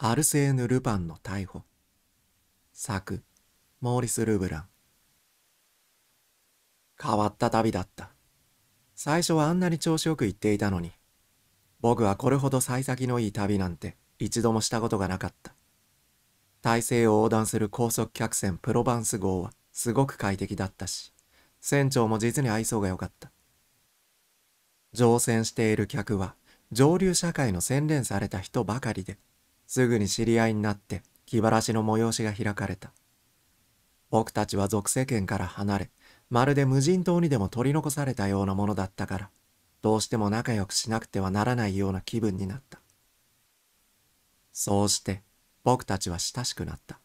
アルセーヌ・ルパンの逮捕作モーリス・ルブラン変わった旅だった最初はあんなに調子よく行っていたのに僕はこれほど幸先のいい旅なんて一度もしたことがなかった大西洋横断する高速客船プロバンス号はすごく快適だったし船長も実に愛想が良かった乗船している客は上流社会の洗練された人ばかりですぐに知り合いになって気晴らしの催しが開かれた。僕たちは俗世間から離れ、まるで無人島にでも取り残されたようなものだったから、どうしても仲良くしなくてはならないような気分になった。そうして僕たちは親しくなった。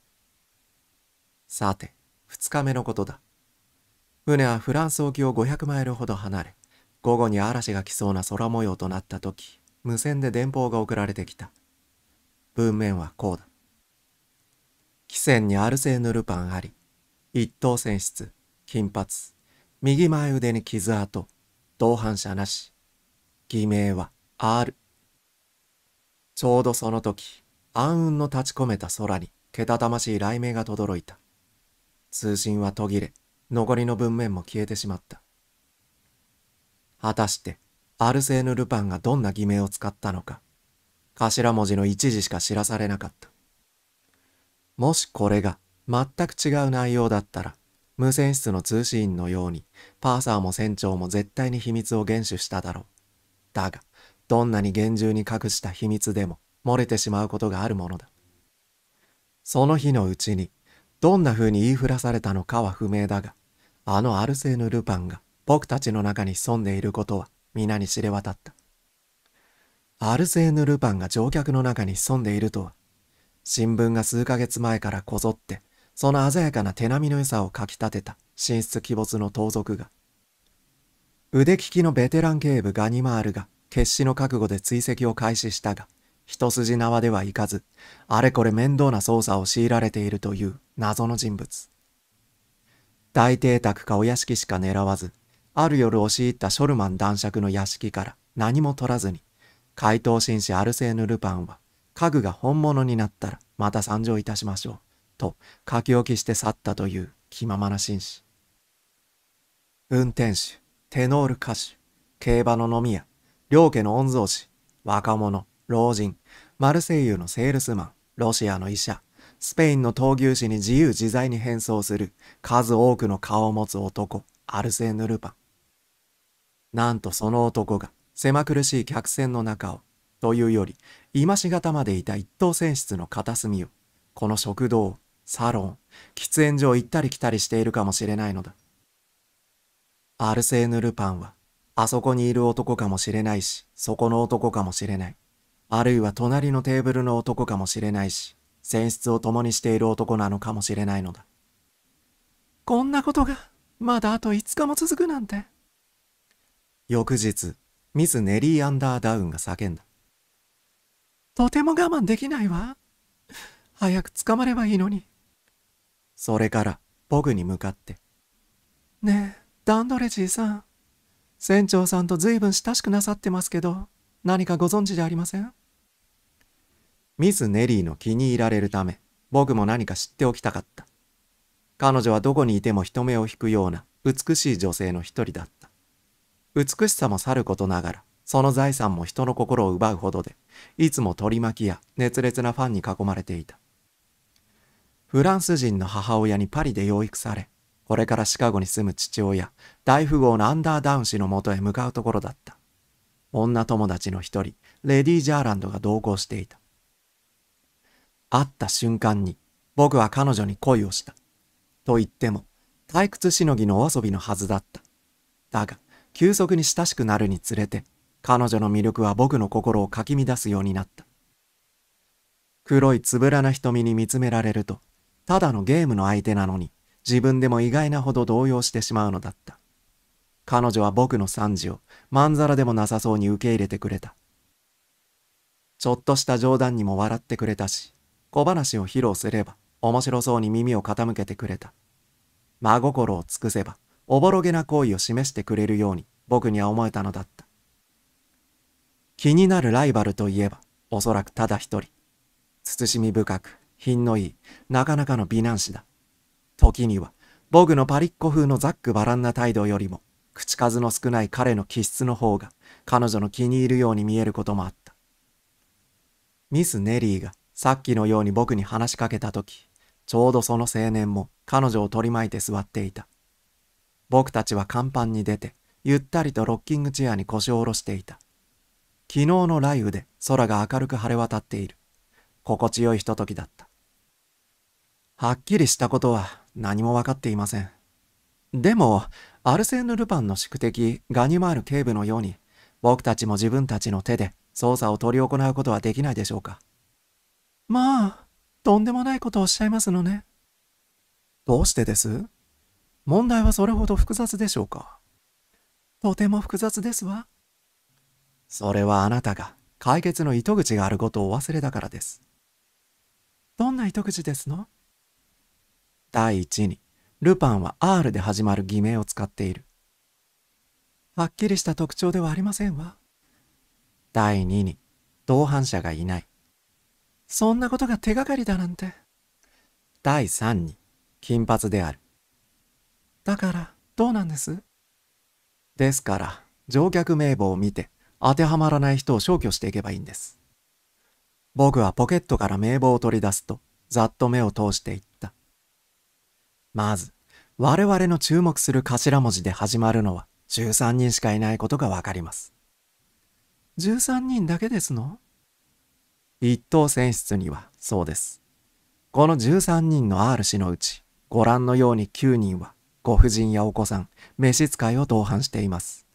さて、2日目のことだ。船はフランス沖を500マイルほど離れ、午後に嵐が来そうな空模様となった時、無線で電報が送られてきた。文面はこうだ。汽船にアルセーヌ・ルパンあり、一等船室、金髪、右前腕に傷跡、同伴者なし。偽名は R。ちょうどその時、暗雲の立ち込めた空に、けたたましい雷鳴が轟いた。通信は途切れ、残りの文面も消えてしまった。果たして、アルセーヌ・ルパンがどんな偽名を使ったのか、頭文字の一字しか知らされなかった。もしこれが全く違う内容だったら、無線室の通信員のように、パーサーも船長も絶対に秘密を厳守しただろう。だが、どんなに厳重に隠した秘密でも漏れてしまうことがあるものだ。その日のうちに、どんな風に言いふらされたのかは不明だが、あのアルセーヌ・ルパンが僕たちの中に潜んでいることは皆に知れ渡った。アルセーヌ・ルパンが乗客の中に潜んでいるとは、新聞が数ヶ月前からこぞって、その鮮やかな手並みの良さをかき立てた神出鬼没の盗賊が、腕利きのベテラン警部ガニマールが決死の覚悟で追跡を開始したが、一筋縄ではいかず、あれこれ面倒な捜査を強いられているという謎の人物。大邸宅かお屋敷しか狙わず、ある夜押し入ったショルマン男爵の屋敷から何も取らずに、怪盗紳士アルセーヌ・ルパンは、家具が本物になったらまた参上いたしましょう、と書き置きして去ったという気ままな紳士。運転手、テノール歌手、競馬の飲み屋、両家の御曹司、若者、老人、マルセイユのセールスマン、ロシアの医者、スペインの闘牛士に自由自在に変装する数多くの顔を持つ男、アルセーヌ・ルパン。なんとその男が狭苦しい客船の中を、というより、今しがたまでいた一等船室の片隅を、この食堂、サロン、喫煙所を行ったり来たりしているかもしれないのだ。アルセーヌ・ルパンは、あそこにいる男かもしれないし、そこの男かもしれない。あるいは隣のテーブルの男かもしれないし、船室を共にしている男なのかもしれないのだ。こんなことが、まだあと5日も続くなんて。翌日、ミス・ネリー・アンダーダウンが叫んだ。とても我慢できないわ。早く捕まればいいのに。それから、ボに向かって。ねえ、ダンドレジーさん。船長さんと随分親しくなさってますけど、何かご存知でありませんミス・ネリーの気に入られるため、僕も何か知っておきたかった。彼女はどこにいても人目を引くような美しい女性の一人だった。美しさもさることながら、その財産も人の心を奪うほどで、いつも取り巻きや熱烈なファンに囲まれていた。フランス人の母親にパリで養育され、これからシカゴに住む父親、大富豪のアンダーダウン氏のもとへ向かうところだった。女友達の一人、レディー・ジャーランドが同行していた。会った瞬間に、僕は彼女に恋をした。と言っても、退屈しのぎのお遊びのはずだった。だが、急速に親しくなるにつれて、彼女の魅力は僕の心をかき乱すようになった。黒いつぶらな瞳に見つめられると、ただのゲームの相手なのに、自分でも意外なほど動揺してしまうのだった。彼女は僕の惨事をまんざらでもなさそうに受け入れてくれた。ちょっとした冗談にも笑ってくれたし、小話を披露すれば面白そうに耳を傾けてくれた。真心を尽くせばおぼろげな行為を示してくれるように僕には思えたのだった。気になるライバルといえば、おそらくただ一人。慎み深く、品のいい、なかなかの美男子だ。時には、僕のパリッコ風のザックバランな態度よりも、口数の少ない彼の気質の方が、彼女の気に入るように見えることもあった。ミス・ネリーが、さっきのように僕に話しかけた時、ちょうどその青年も彼女を取り巻いて座っていた。僕たちは甲板に出て、ゆったりとロッキングチェアに腰を下ろしていた。昨日の雷雨で空が明るく晴れ渡っている。心地よいひとときだった。はっきりしたことは何も分かっていません。でも、アルセーヌ・ルパンの宿敵、ガニマール警部のように、僕たちも自分たちの手で捜査を執り行うことはできないでしょうか。まあ、とんでもないことをおっしゃいますのね。どうしてです問題はそれほど複雑でしょうかとても複雑ですわ。それはあなたが解決の糸口があることをお忘れだからです。どんな糸口ですの第一に、ルパンは R で始まる偽名を使っている。はっきりした特徴ではありませんわ。第二に、同伴者がいない。そんなことが手がかりだなんて。第三に、金髪である。だからどうなんですですから乗客名簿を見て当てはまらない人を消去していけばいいんです僕はポケットから名簿を取り出すとざっと目を通していったまず我々の注目する頭文字で始まるのは13人しかいないことがわかります13人だけですの一等選出にはそうですこの13人の R 氏のうちご覧のように9人はご婦人やお子さん、召使いを同伴しています。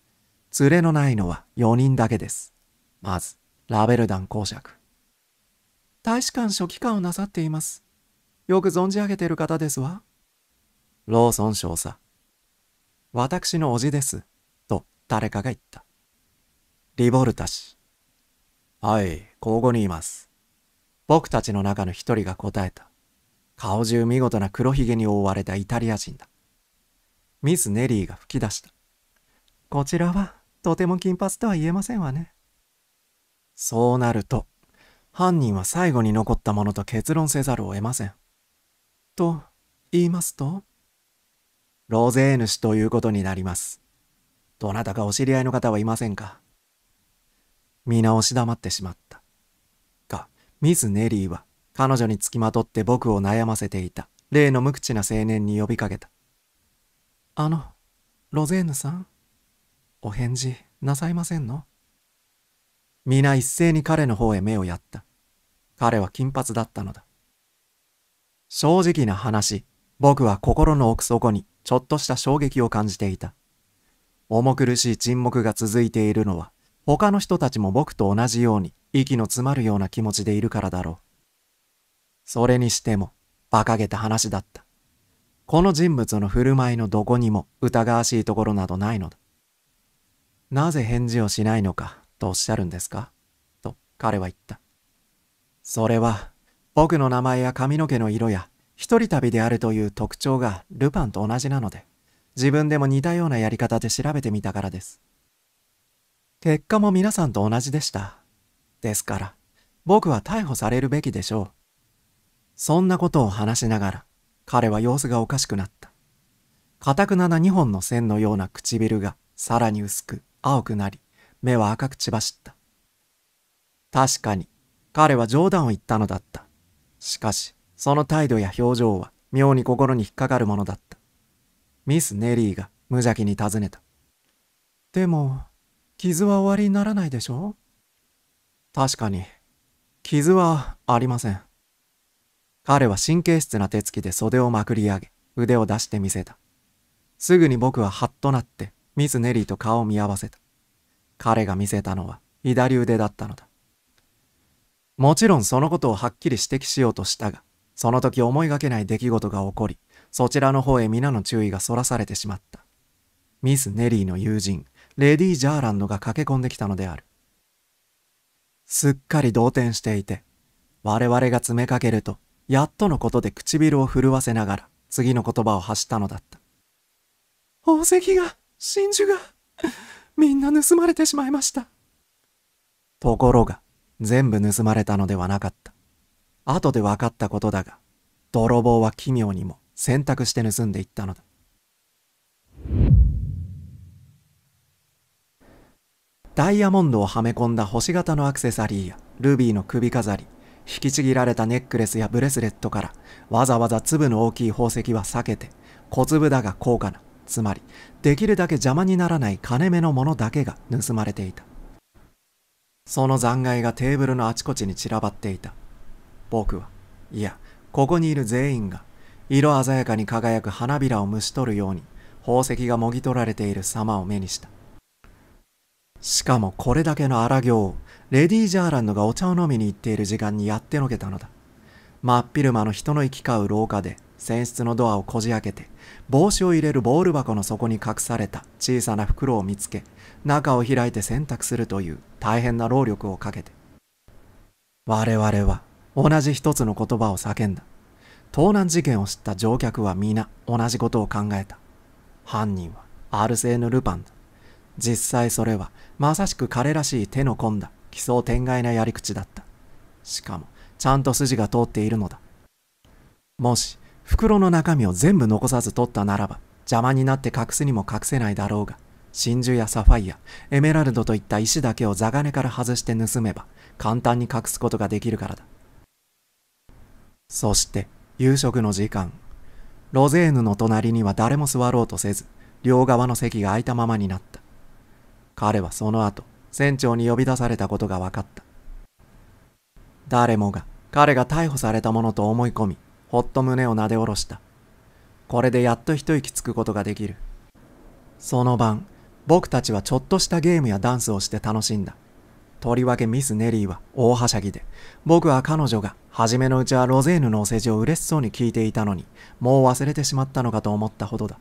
連れのないのは4人だけです。まず、ラベルダン公爵。大使館書記官をなさっています。よく存じ上げている方ですわ。ローソン少佐。私の叔父です。と、誰かが言った。リボルタ氏。はい、交互にいます。僕たちの中の一人が答えた。顔中見事な黒ひげに覆われたイタリア人だ。ミス・ネリーが吹き出した。こちらはとても金髪とは言えませんわね。そうなると、犯人は最後に残ったものと結論せざるを得ません。と言いますとロゼーヌ氏ということになります。どなたかお知り合いの方はいませんか見直し黙ってしまった。が、ミス・ネリーは彼女につきまとって僕を悩ませていた例の無口な青年に呼びかけた。あの、ロゼーヌさんお返事なさいませんの皆一斉に彼の方へ目をやった。彼は金髪だったのだ。正直な話、僕は心の奥底にちょっとした衝撃を感じていた。重苦しい沈黙が続いているのは、他の人たちも僕と同じように息の詰まるような気持ちでいるからだろう。それにしても、馬鹿げた話だった。この人物の振る舞いのどこにも疑わしいところなどないのだ。なぜ返事をしないのかとおっしゃるんですかと彼は言った。それは僕の名前や髪の毛の色や一人旅であるという特徴がルパンと同じなので自分でも似たようなやり方で調べてみたからです。結果も皆さんと同じでした。ですから僕は逮捕されるべきでしょう。そんなことを話しながら彼は様子がおかしくなった。かたくなな2本の線のような唇がさらに薄く青くなり、目は赤く血走った。確かに、彼は冗談を言ったのだった。しかし、その態度や表情は妙に心に引っかかるものだった。ミス・ネリーが無邪気に尋ねた。でも、傷は終わりにならないでしょ確かに、傷はありません。彼は神経質な手つきで袖をまくり上げ、腕を出してみせた。すぐに僕はハッとなって、ミス・ネリーと顔を見合わせた。彼が見せたのは、左腕だったのだ。もちろんそのことをはっきり指摘しようとしたが、その時思いがけない出来事が起こり、そちらの方へ皆の注意がそらされてしまった。ミス・ネリーの友人、レディ・ジャーランドが駆け込んできたのである。すっかり動転していて、我々が詰めかけるとやっとのことで唇を震わせながら、次の言葉を発したのだった。宝石が、真珠が、みんな盗まれてしまいました。ところが、全部盗まれたのではなかった。後で分かったことだが、泥棒は奇妙にも選択して盗んでいったのだ。ダイヤモンドをはめ込んだ星型のアクセサリーやルビーの首飾り引きちぎられたネックレスやブレスレットからわざわざ粒の大きい宝石は避けて小粒だが高価なつまりできるだけ邪魔にならない金目のものだけが盗まれていたその残骸がテーブルのあちこちに散らばっていた僕はいやここにいる全員が色鮮やかに輝く花びらをむし取るように宝石がもぎ取られている様を目にしたしかもこれだけの荒行をレディー・ジャーランドがお茶を飲みに行っている時間にやってのけたのだ。真っ昼間の人の行き交う廊下で、船室のドアをこじ開けて、帽子を入れるボール箱の底に隠された小さな袋を見つけ、中を開いて洗濯するという大変な労力をかけて。我々は同じ一つの言葉を叫んだ。盗難事件を知った乗客は皆同じことを考えた。犯人はアルセーヌ・ルパンだ。実際それはまさしく彼らしい手の込んだ奇想天外なやり口だった。しかも、ちゃんと筋が通っているのだ。もし、袋の中身を全部残さず取ったならば、邪魔になって隠すにも隠せないだろうが、真珠やサファイア、エメラルドといった石だけをザガネから外して盗めば、簡単に隠すことができるからだ。そして、夕食の時間。ロゼーヌの隣には誰も座ろうとせず、両側の席が空いたままになった。彼はその後、船長に呼び出されたことが分かった。誰もが彼が逮捕されたものと思い込み、ほっと胸をなで下ろした。これでやっと一息つくことができる。その晩、僕たちはちょっとしたゲームやダンスをして楽しんだ。とりわけミス・ネリーは大はしゃぎで、僕は彼女が初めのうちはロゼーヌのお世辞を嬉しそうに聞いていたのに、もう忘れてしまったのかと思ったほどだ。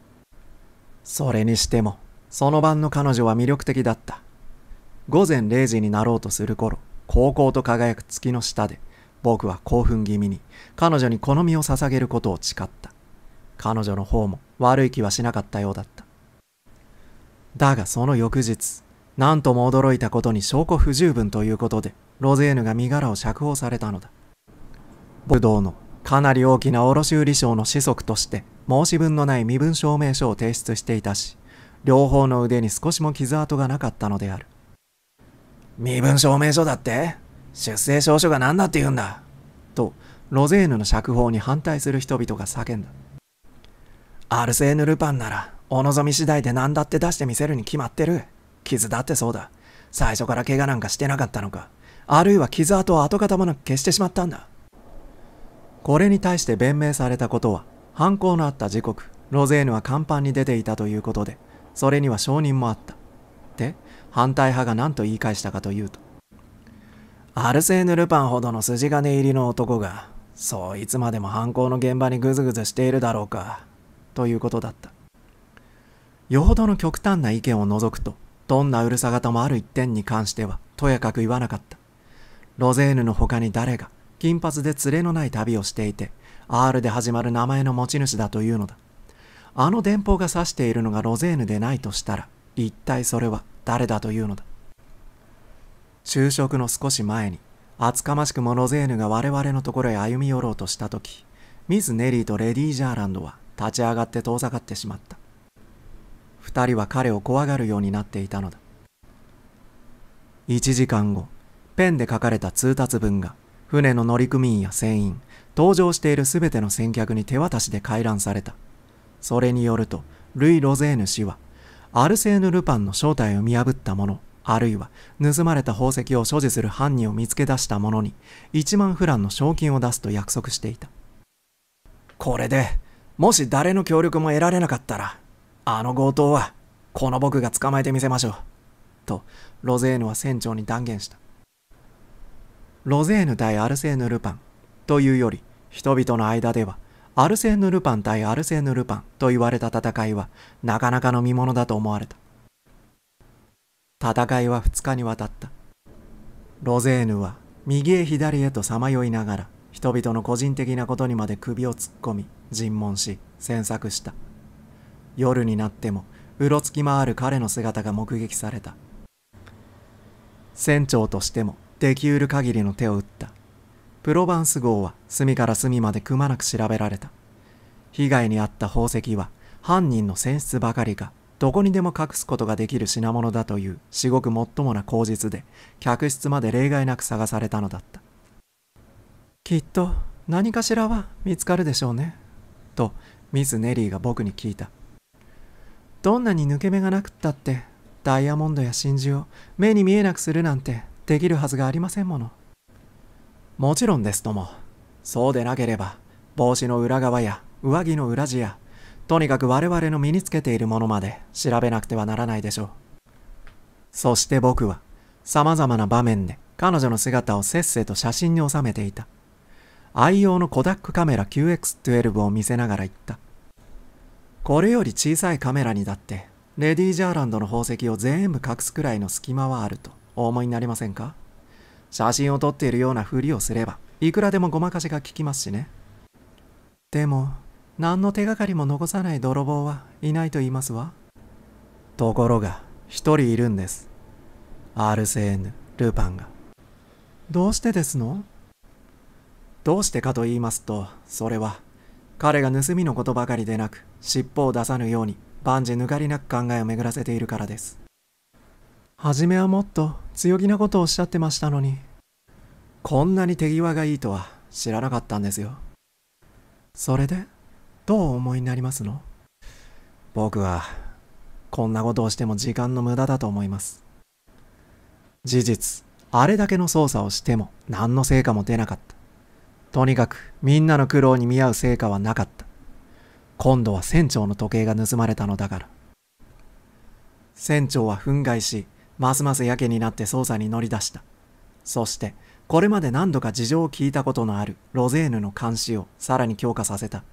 それにしても、その晩の彼女は魅力的だった。午前0時になろうとする頃、高校と輝く月の下で、僕は興奮気味に彼女に好みを捧げることを誓った。彼女の方も悪い気はしなかったようだった。だがその翌日、何とも驚いたことに証拠不十分ということで、ロゼーヌが身柄を釈放されたのだ。武道のかなり大きな卸売商の子息として申し分のない身分証明書を提出していたし、両方の腕に少しも傷跡がなかったのである。身分証明書だって出生証書が何だって言うんだとロゼーヌの釈放に反対する人々が叫んだアルセーヌ・ルパンならお望み次第で何だって出してみせるに決まってる傷だってそうだ最初から怪我なんかしてなかったのかあるいは傷跡を跡形もなく消してしまったんだこれに対して弁明されたことは犯行のあった時刻ロゼーヌは甲板に出ていたということでそれには証人もあったで反対派が何と言い返したかというと、アルセーヌ・ルパンほどの筋金入りの男が、そういつまでも犯行の現場にぐずぐずしているだろうか、ということだった。よほどの極端な意見を除くと、どんなうるさ方もある一点に関しては、とやかく言わなかった。ロゼーヌの他に誰が、金髪で連れのない旅をしていて、R で始まる名前の持ち主だというのだ。あの電報が指しているのがロゼーヌでないとしたら、一体それは誰だというのだ就職の少し前に厚かましくモノゼーヌが我々のところへ歩み寄ろうとした時ミズ・ネリーとレディー・ジャーランドは立ち上がって遠ざかってしまった2人は彼を怖がるようになっていたのだ1時間後ペンで書かれた通達文が船の乗組員や船員搭乗している全ての先客に手渡しで回覧されたそれによるとルイ・ロゼーヌ氏はアルセーヌ・ルパンの正体を見破った者、あるいは盗まれた宝石を所持する犯人を見つけ出した者に1万フランの賞金を出すと約束していた。これで、もし誰の協力も得られなかったら、あの強盗は、この僕が捕まえてみせましょう。と、ロゼーヌは船長に断言した。ロゼーヌ対アルセーヌ・ルパンというより、人々の間では、アルセーヌ・ルパン対アルセーヌ・ルパンと言われた戦いはなかなかの見ものだと思われた戦いは2日にわたったロゼーヌは右へ左へとさまよいながら人々の個人的なことにまで首を突っ込み尋問し詮索した夜になってもうろつき回る彼の姿が目撃された船長としてもできうる限りの手を打ったプロァンス号は隅から隅までくまなく調べられた被害に遭った宝石は犯人の選出ばかりかどこにでも隠すことができる品物だという至極もっともな口実で客室まで例外なく探されたのだったきっと何かしらは見つかるでしょうねとミス・ネリーが僕に聞いたどんなに抜け目がなくったってダイヤモンドや真珠を目に見えなくするなんてできるはずがありませんものもちろんですとも。そうでなければ、帽子の裏側や上着の裏地や、とにかく我々の身につけているものまで調べなくてはならないでしょう。そして僕は、様々な場面で彼女の姿をせっせと写真に収めていた。愛用のコダックカメラ QX12 を見せながら言った。これより小さいカメラにだって、レディー・ジャーランドの宝石を全部隠すくらいの隙間はあるとお思いになりませんか写真を撮っているようなふりをすればいくらでもごまかしが効きますしねでも何の手がかりも残さない泥棒はいないと言いますわところが一人いるんですアルセーヌ・ルパンがどうしてですのどうしてかと言いますとそれは彼が盗みのことばかりでなく尻尾を出さぬように万事抜かりなく考えを巡らせているからです初めはもっと強気なことをおっしゃってましたのにこんなに手際がいいとは知らなかったんですよそれでどうお思いになりますの僕はこんなことをしても時間の無駄だと思います事実あれだけの捜査をしても何の成果も出なかったとにかくみんなの苦労に見合う成果はなかった今度は船長の時計が盗まれたのだから船長は憤慨しますますやけになって捜査に乗り出したそしてこれまで何度か事情を聞いたことのあるロゼーヌの監視をさらに強化させた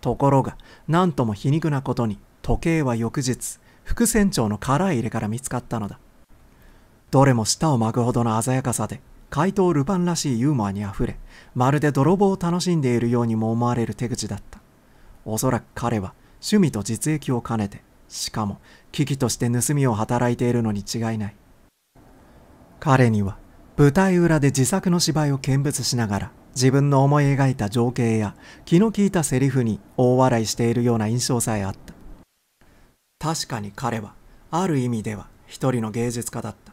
ところが何とも皮肉なことに時計は翌日副船長の空入れから見つかったのだどれも舌を巻くほどの鮮やかさで怪盗ルパンらしいユーモアにあふれまるで泥棒を楽しんでいるようにも思われる手口だったおそらく彼は趣味と実益を兼ねてしかも、危機として盗みを働いているのに違いない。彼には、舞台裏で自作の芝居を見物しながら、自分の思い描いた情景や気の利いたセリフに大笑いしているような印象さえあった。確かに彼は、ある意味では一人の芸術家だった。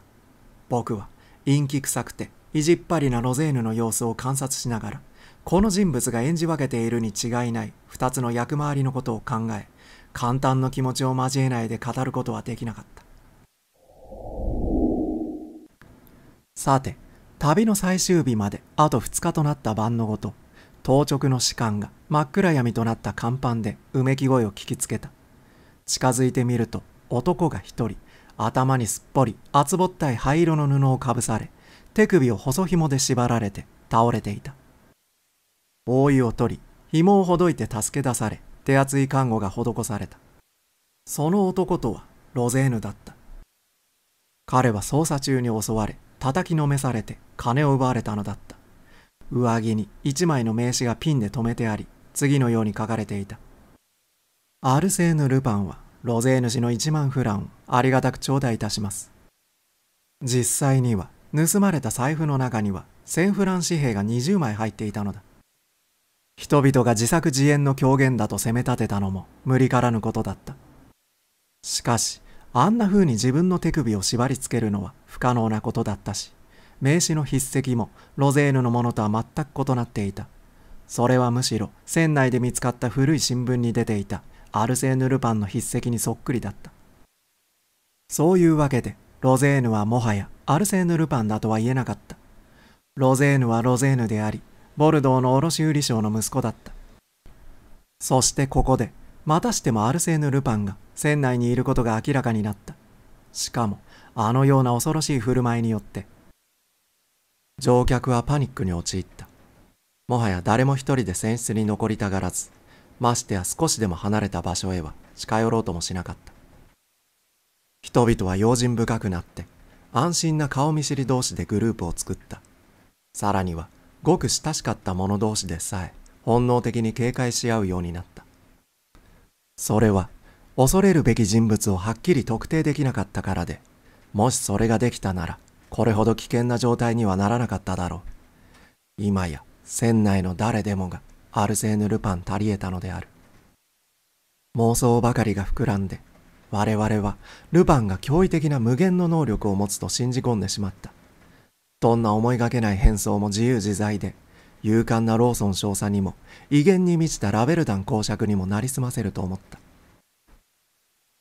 僕は、陰気臭くて、意地っ張りなロゼーヌの様子を観察しながら、この人物が演じ分けているに違いない二つの役回りのことを考え、簡単な気持ちを交えないで語ることはできなかったさて旅の最終日まであと2日となった晩のごと当直の士官が真っ暗闇となった甲板でうめき声を聞きつけた近づいてみると男が一人頭にすっぽり厚ぼったい灰色の布をかぶされ手首を細紐で縛られて倒れていた大いを取り紐をほどいて助け出され手厚い看護が施された。その男とはロゼーヌだった。彼は捜査中に襲われ、叩きのめされて金を奪われたのだった。上着に一枚の名刺がピンで留めてあり、次のように書かれていた。アルセーヌ・ルパンは、ロゼーヌ氏の1万フランをありがたく頂戴いたします。実際には、盗まれた財布の中には、1000フラン紙幣が20枚入っていたのだ。人々が自作自演の狂言だと責め立てたのも無理からぬことだったしかしあんな風に自分の手首を縛り付けるのは不可能なことだったし名刺の筆跡もロゼーヌのものとは全く異なっていたそれはむしろ船内で見つかった古い新聞に出ていたアルセーヌ・ルパンの筆跡にそっくりだったそういうわけでロゼーヌはもはやアルセーヌ・ルパンだとは言えなかったロゼーヌはロゼーヌでありボルドーの卸売商の息子だったそしてここでまたしてもアルセーヌ・ルパンが船内にいることが明らかになったしかもあのような恐ろしい振る舞いによって乗客はパニックに陥ったもはや誰も一人で船室に残りたがらずましてや少しでも離れた場所へは近寄ろうともしなかった人々は用心深くなって安心な顔見知り同士でグループを作ったさらにはごく親しかった者同士でさえ本能的に警戒し合うようになったそれは恐れるべき人物をはっきり特定できなかったからでもしそれができたならこれほど危険な状態にはならなかっただろう今や船内の誰でもがアルセーヌ・ルパン足りえたのである妄想ばかりが膨らんで我々はルパンが驚異的な無限の能力を持つと信じ込んでしまったどんな思いがけない変装も自由自在で、勇敢なローソン少佐にも、威厳に満ちたラベルダン公爵にもなりすませると思った。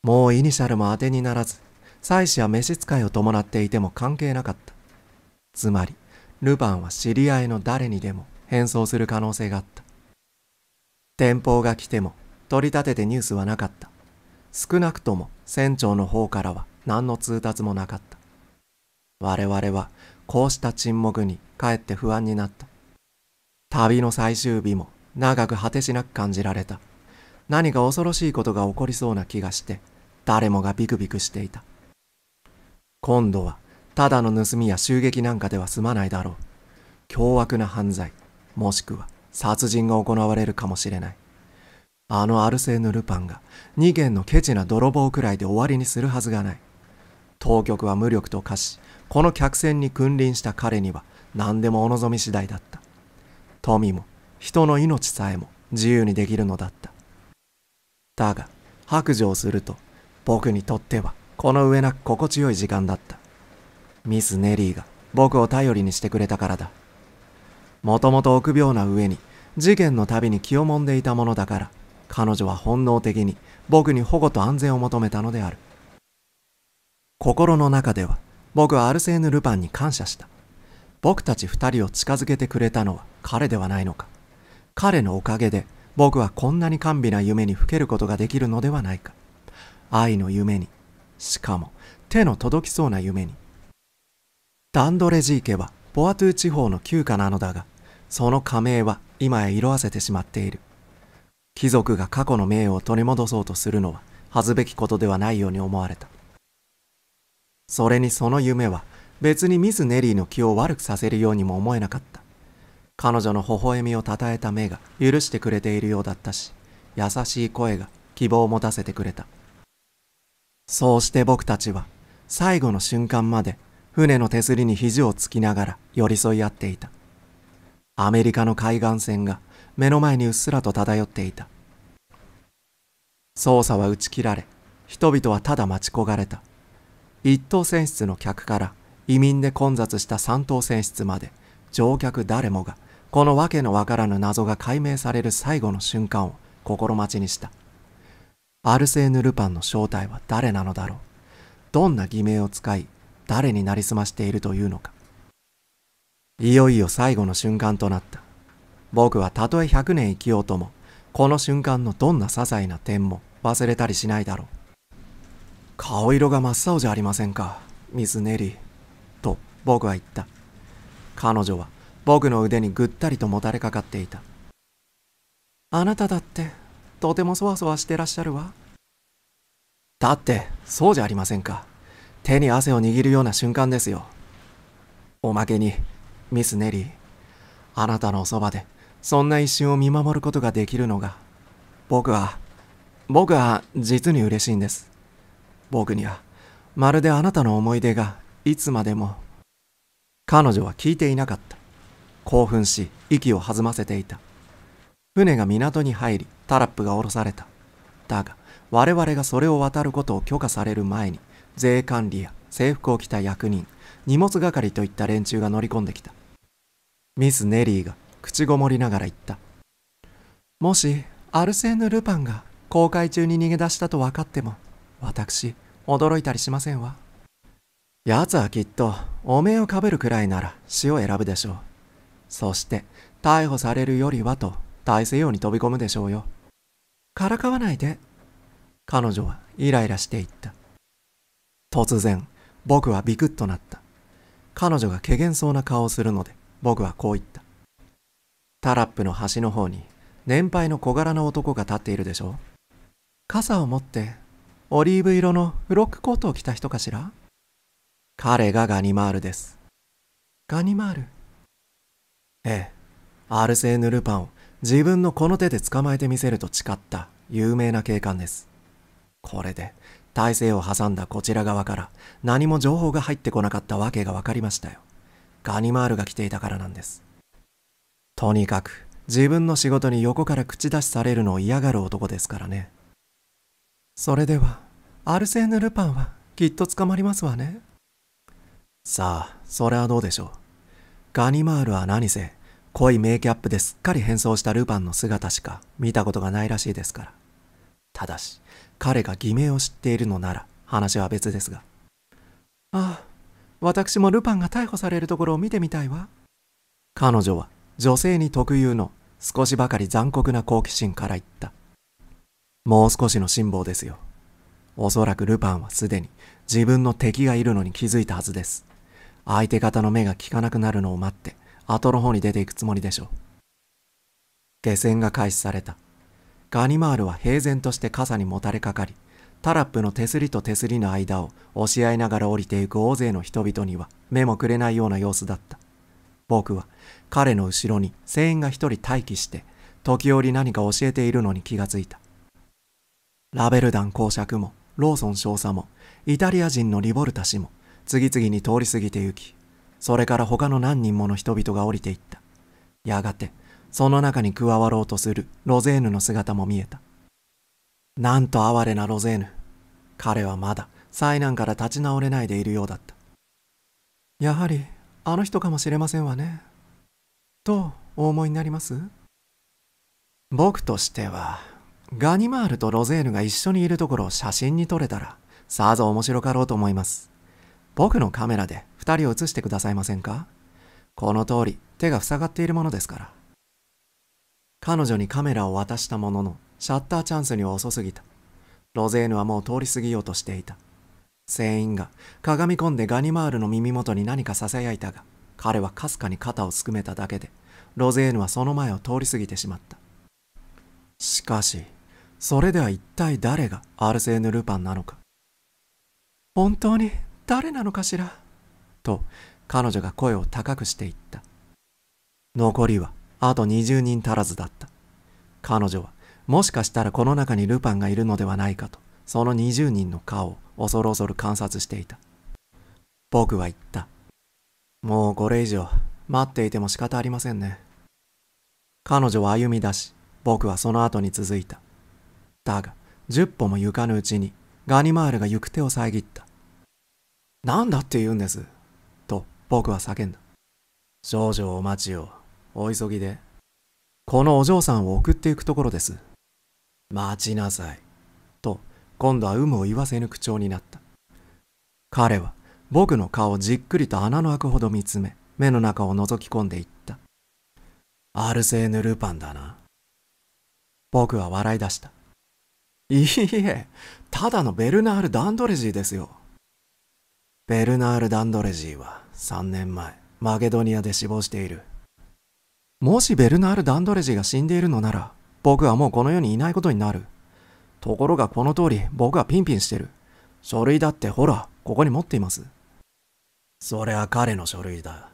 もうイニシャルも当てにならず、妻子や召使いを伴っていても関係なかった。つまり、ルパンは知り合いの誰にでも変装する可能性があった。天報が来ても取り立ててニュースはなかった。少なくとも船長の方からは何の通達もなかった。我々はこうした沈黙にかえって不安になった。旅の最終日も長く果てしなく感じられた。何か恐ろしいことが起こりそうな気がして、誰もがビクビクしていた。今度は、ただの盗みや襲撃なんかでは済まないだろう。凶悪な犯罪、もしくは殺人が行われるかもしれない。あのアルセーヌ・ルパンが2件のケチな泥棒くらいで終わりにするはずがない。当局は無力と化し、この客船に君臨した彼には何でもお望み次第だった富も人の命さえも自由にできるのだっただが白状すると僕にとってはこの上なく心地よい時間だったミス・ネリーが僕を頼りにしてくれたからだもともと臆病な上に事件のたびに気をもんでいたものだから彼女は本能的に僕に保護と安全を求めたのである心の中では僕はアルセーヌ・ルパンに感謝した。僕たち二人を近づけてくれたのは彼ではないのか。彼のおかげで僕はこんなに甘美な夢にふけることができるのではないか。愛の夢に、しかも手の届きそうな夢に。ダンドレジー家はボアトゥー地方の旧家なのだが、その加盟は今や色あせてしまっている。貴族が過去の名誉を取り戻そうとするのは恥ずべきことではないように思われた。それにその夢は別にミス・ネリーの気を悪くさせるようにも思えなかった彼女の微笑みをたたえた目が許してくれているようだったし優しい声が希望を持たせてくれたそうして僕たちは最後の瞬間まで船の手すりに肘をつきながら寄り添い合っていたアメリカの海岸線が目の前にうっすらと漂っていた捜査は打ち切られ人々はただ待ち焦がれた一等船室の客から移民で混雑した三等船室まで乗客誰もがこの訳のわからぬ謎が解明される最後の瞬間を心待ちにしたアルセーヌ・ルパンの正体は誰なのだろうどんな偽名を使い誰になりすましているというのかいよいよ最後の瞬間となった僕はたとえ100年生きようともこの瞬間のどんな些細な点も忘れたりしないだろう顔色が真っ青じゃありませんかミス・ネリーと僕は言った彼女は僕の腕にぐったりともたれかかっていたあなただってとてもそわそわしてらっしゃるわだってそうじゃありませんか手に汗を握るような瞬間ですよおまけにミス・ネリーあなたのそばでそんな一瞬を見守ることができるのが僕は僕は実に嬉しいんです僕にはまるであなたの思い出がいつまでも彼女は聞いていなかった興奮し息を弾ませていた船が港に入りタラップが下ろされただが我々がそれを渡ることを許可される前に税管理や制服を着た役人荷物係といった連中が乗り込んできたミス・ネリーが口ごもりながら言ったもしアルセーヌ・ルパンが航海中に逃げ出したと分かっても私、驚いたりしませんわ。奴はきっと、お面をかぶるくらいなら死を選ぶでしょう。そして、逮捕されるよりはと、大西洋に飛び込むでしょうよ。からかわないで。彼女はイライラしていった。突然、僕はビクッとなった。彼女が怪げそうな顔をするので、僕はこう言った。タラップの端の方に、年配の小柄な男が立っているでしょう。傘を持ってオリーブ色のフロックコートを着た人かしら彼がガニマールです。ガニマールええ、アルセーヌ・ルパンを自分のこの手で捕まえてみせると誓った有名な警官です。これで、体勢を挟んだこちら側から何も情報が入ってこなかったわけが分かりましたよ。ガニマールが来ていたからなんです。とにかく、自分の仕事に横から口出しされるのを嫌がる男ですからね。それではアルセーヌ・ルパンはきっと捕まりますわねさあそれはどうでしょうガニマールは何せ濃いメイキャップですっかり変装したルパンの姿しか見たことがないらしいですからただし彼が偽名を知っているのなら話は別ですがああ私もルパンが逮捕されるところを見てみたいわ彼女は女性に特有の少しばかり残酷な好奇心から言ったもう少しの辛抱ですよ。おそらくルパンはすでに自分の敵がいるのに気づいたはずです。相手方の目が利かなくなるのを待って、後の方に出ていくつもりでしょう。下船が開始された。ガニマールは平然として傘にもたれかかり、タラップの手すりと手すりの間を押し合いながら降りていく大勢の人々には目もくれないような様子だった。僕は彼の後ろに船員が一人待機して、時折何か教えているのに気がついた。ラベルダン公爵も、ローソン少佐も、イタリア人のリボルタ氏も、次々に通り過ぎて行き、それから他の何人もの人々が降りていった。やがて、その中に加わろうとするロゼーヌの姿も見えた。なんと哀れなロゼーヌ。彼はまだ災難から立ち直れないでいるようだった。やはり、あの人かもしれませんわね。と、お思いになります僕としては、ガニマールとロゼーヌが一緒にいるところを写真に撮れたら、さぞ面白かろうと思います。僕のカメラで2人を写してくださいませんかこの通り、手が塞がっているものですから。彼女にカメラを渡したものの、シャッターチャンスには遅すぎた。ロゼーヌはもう通り過ぎようとしていた。船員が鏡込んでガニマールの耳元に何か囁いたが、彼はかすかに肩をすくめただけで、ロゼーヌはその前を通り過ぎてしまった。しかし、それでは一体誰がアルセーヌ・ルパンなのか本当に誰なのかしらと彼女が声を高くしていった残りはあと20人足らずだった彼女はもしかしたらこの中にルパンがいるのではないかとその20人の顔を恐る恐る観察していた僕は言ったもうこれ以上待っていても仕方ありませんね彼女は歩み出し僕はその後に続いただが、十歩も行かぬうちに、ガニマールが行く手を遮った。なんだって言うんです。と、僕は叫んだ。少女お待ちを。お急ぎで。このお嬢さんを送っていくところです。待ちなさい。と、今度は有無を言わせぬ口調になった。彼は、僕の顔をじっくりと穴の開くほど見つめ、目の中を覗き込んでいった。アルセーヌ・ルパンだな。僕は笑い出した。いいえ、ただのベルナール・ダンドレジーですよ。ベルナール・ダンドレジーは3年前、マゲドニアで死亡している。もしベルナール・ダンドレジーが死んでいるのなら、僕はもうこの世にいないことになる。ところがこの通り、僕はピンピンしてる。書類だってほら、ここに持っています。それは彼の書類だ。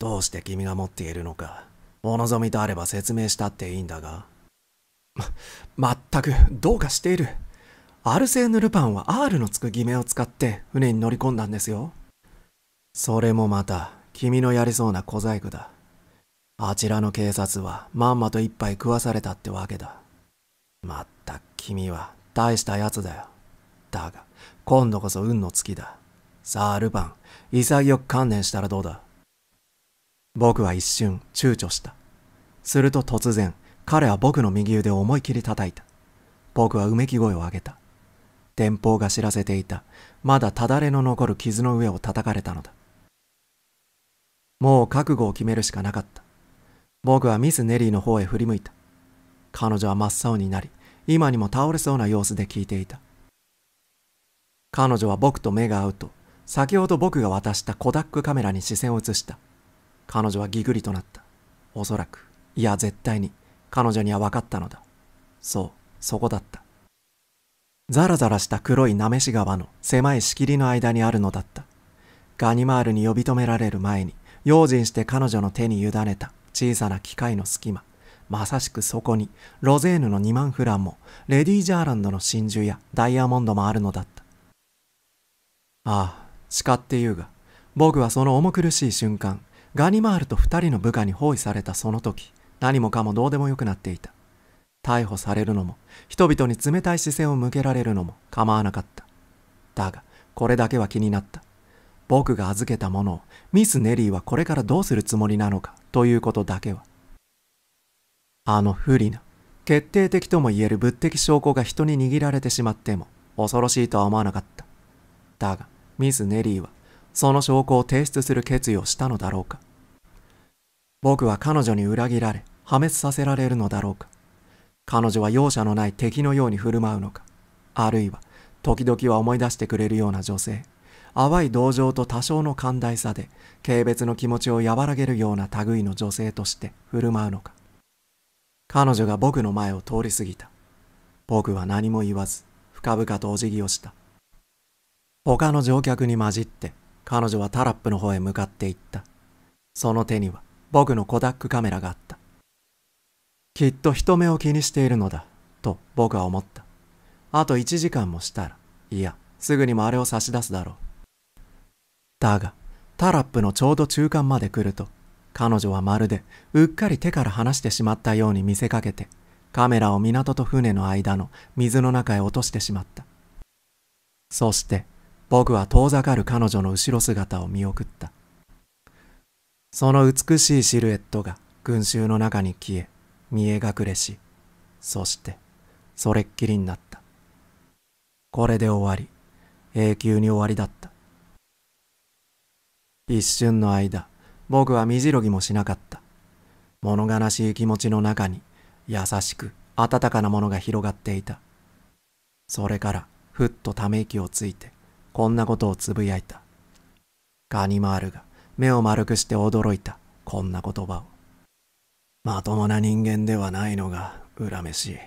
どうして君が持っているのか、お望みとあれば説明したっていいんだが。まったくどうかしているアルセーヌ・ルパンは R のつく偽名を使って船に乗り込んだんですよそれもまた君のやりそうな小細工だあちらの警察はまんまと一杯食わされたってわけだまったく君は大したやつだよだが今度こそ運の尽きださあルパン潔く観念したらどうだ僕は一瞬躊躇したすると突然彼は僕の右腕を思い切り叩いた。僕はうめき声を上げた。電報が知らせていた、まだただれの残る傷の上を叩かれたのだ。もう覚悟を決めるしかなかった。僕はミス・ネリーの方へ振り向いた。彼女は真っ青になり、今にも倒れそうな様子で聞いていた。彼女は僕と目が合うと、先ほど僕が渡したコダックカメラに視線を移した。彼女はギグリとなった。おそらく、いや絶対に、彼女には分かったのだ。そう、そこだった。ザラザラした黒いなめし川の狭い仕切りの間にあるのだった。ガニマールに呼び止められる前に、用心して彼女の手に委ねた小さな機械の隙間。まさしくそこに、ロゼーヌの2万フランも、レディー・ジャーランドの真珠やダイヤモンドもあるのだった。ああ、叱って言うが、僕はその重苦しい瞬間、ガニマールと2人の部下に包囲されたその時、何もかもどうでもよくなっていた。逮捕されるのも、人々に冷たい視線を向けられるのも構わなかった。だが、これだけは気になった。僕が預けたものをミス・ネリーはこれからどうするつもりなのかということだけは。あの不利な、決定的とも言える物的証拠が人に握られてしまっても恐ろしいとは思わなかった。だが、ミス・ネリーはその証拠を提出する決意をしたのだろうか。僕は彼女に裏切られ、破滅させられるのだろうか。彼女は容赦のない敵のように振る舞うのか。あるいは、時々は思い出してくれるような女性。淡い同情と多少の寛大さで、軽蔑の気持ちを和らげるような類の女性として振る舞うのか。彼女が僕の前を通り過ぎた。僕は何も言わず、深々とお辞儀をした。他の乗客に混じって、彼女はタラップの方へ向かっていった。その手には、僕のコダックカメラがあった。きっと人目を気にしているのだ、と僕は思った。あと1時間もしたら、いや、すぐにもあれを差し出すだろう。だが、タラップのちょうど中間まで来ると、彼女はまるでうっかり手から離してしまったように見せかけて、カメラを港と船の間の水の中へ落としてしまった。そして、僕は遠ざかる彼女の後ろ姿を見送った。その美しいシルエットが群衆の中に消え、見え隠れし、そして、それっきりになった。これで終わり、永久に終わりだった。一瞬の間、僕は身じろぎもしなかった。物悲しい気持ちの中に、優しく温かなものが広がっていた。それから、ふっとため息をついて、こんなことをつぶやいた。カニマールが、目を丸くして驚いたこんな言葉をまともな人間ではないのが恨めしい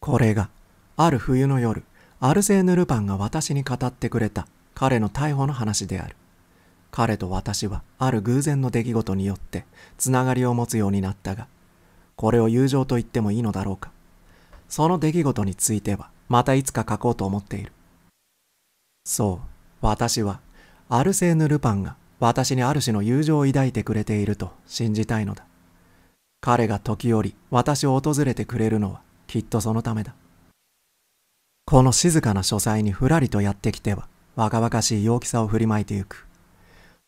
これがある冬の夜アルセーヌ・ルパンが私に語ってくれた彼の逮捕の話である彼と私はある偶然の出来事によってつながりを持つようになったがこれを友情と言ってもいいのだろうかその出来事についてはまたいつか書こうと思っている。そう、私は、アルセーヌ・ルパンが私にある種の友情を抱いてくれていると信じたいのだ。彼が時折私を訪れてくれるのはきっとそのためだ。この静かな書斎にふらりとやってきては若々しい陽気さを振りまいてゆく。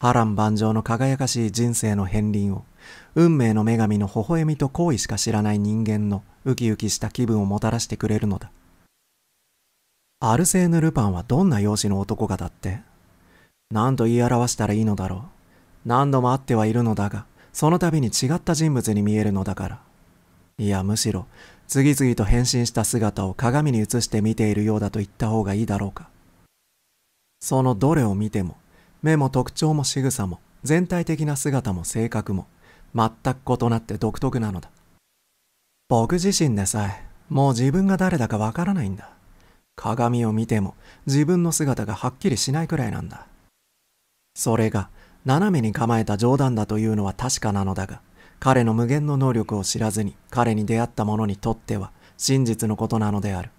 波乱万丈の輝かしい人生の片鱗を運命の女神の微笑みと好意しか知らない人間のウキウキした気分をもたらしてくれるのだ。アルセーヌ・ルパンはどんな容姿の男かだって。何と言い表したらいいのだろう。何度も会ってはいるのだが、その度に違った人物に見えるのだから。いや、むしろ、次々と変身した姿を鏡に映して見ているようだと言った方がいいだろうか。そのどれを見ても、目も特徴も仕草も、全体的な姿も性格も、全く異なって独特なのだ。僕自身でさえ、もう自分が誰だかわからないんだ。鏡を見ても自分の姿がはっきりしないくらいなんだ。それが斜めに構えた冗談だというのは確かなのだが、彼の無限の能力を知らずに彼に出会った者にとっては真実のことなのである。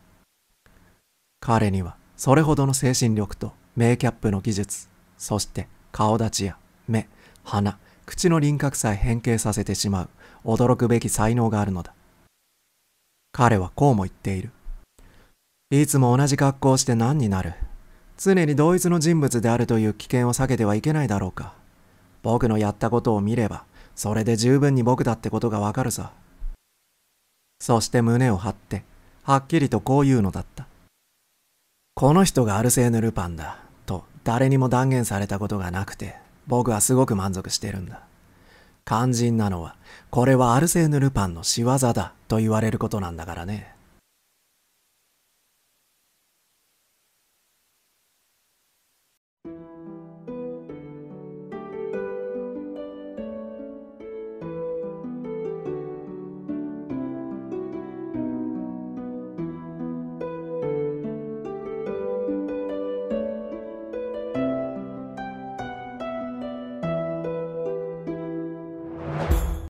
彼にはそれほどの精神力とメイキャップの技術、そして顔立ちや目、鼻、口の輪郭さえ変形させてしまう驚くべき才能があるのだ。彼はこうも言っている。いつも同じ格好をして何になる常に同一の人物であるという危険を避けてはいけないだろうか僕のやったことを見ればそれで十分に僕だってことがわかるさそして胸を張ってはっきりとこう言うのだったこの人がアルセーヌ・ルパンだと誰にも断言されたことがなくて僕はすごく満足してるんだ肝心なのはこれはアルセーヌ・ルパンの仕業だと言われることなんだからね